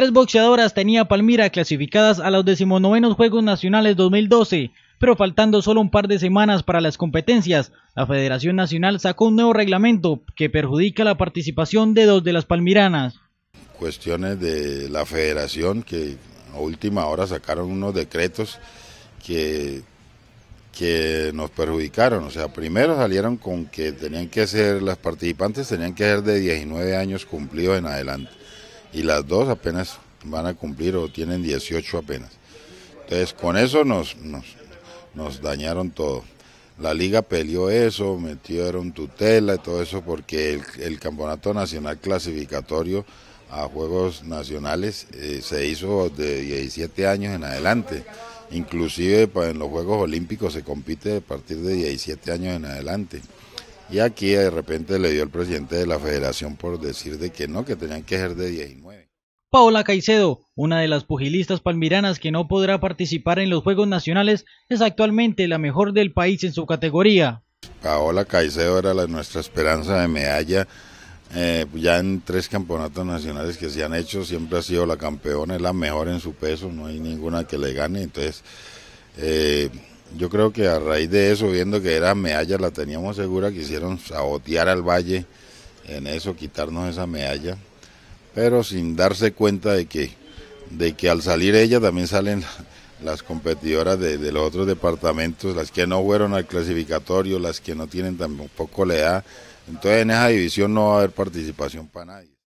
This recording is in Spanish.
Tres boxeadoras tenía Palmira clasificadas a los decimonovenos Juegos Nacionales 2012, pero faltando solo un par de semanas para las competencias, la Federación Nacional sacó un nuevo reglamento que perjudica la participación de dos de las palmiranas. Cuestiones de la federación que a última hora sacaron unos decretos que, que nos perjudicaron. O sea, primero salieron con que tenían que ser, las participantes tenían que ser de 19 años cumplidos en adelante y las dos apenas van a cumplir o tienen 18 apenas. Entonces con eso nos, nos, nos dañaron todo. La liga peleó eso, metieron tutela y todo eso porque el, campeonato nacional clasificatorio a Juegos Nacionales eh, se hizo de 17 años en adelante. Inclusive en los Juegos Olímpicos se compite a partir de 17 años en adelante. Y aquí de repente le dio el presidente de la federación por decir de que no, que tenían que ser de 19. Paola Caicedo, una de las pugilistas palmiranas que no podrá participar en los Juegos Nacionales, es actualmente la mejor del país en su categoría. Paola Caicedo era nuestra esperanza de medalla. Eh, ya en tres campeonatos nacionales que se han hecho, siempre ha sido la campeona, es la mejor en su peso, no hay ninguna que le gane. Entonces, eh, yo creo que a raíz de eso, viendo que era medalla, la teníamos segura, quisieron sabotear al Valle en eso, quitarnos esa medalla, pero sin darse cuenta de que, de que al salir ella también salen las competidoras de, los otros departamentos, las que no fueron al clasificatorio, las que no tienen tampoco la edad. Entonces en esa división no va a haber participación para nadie.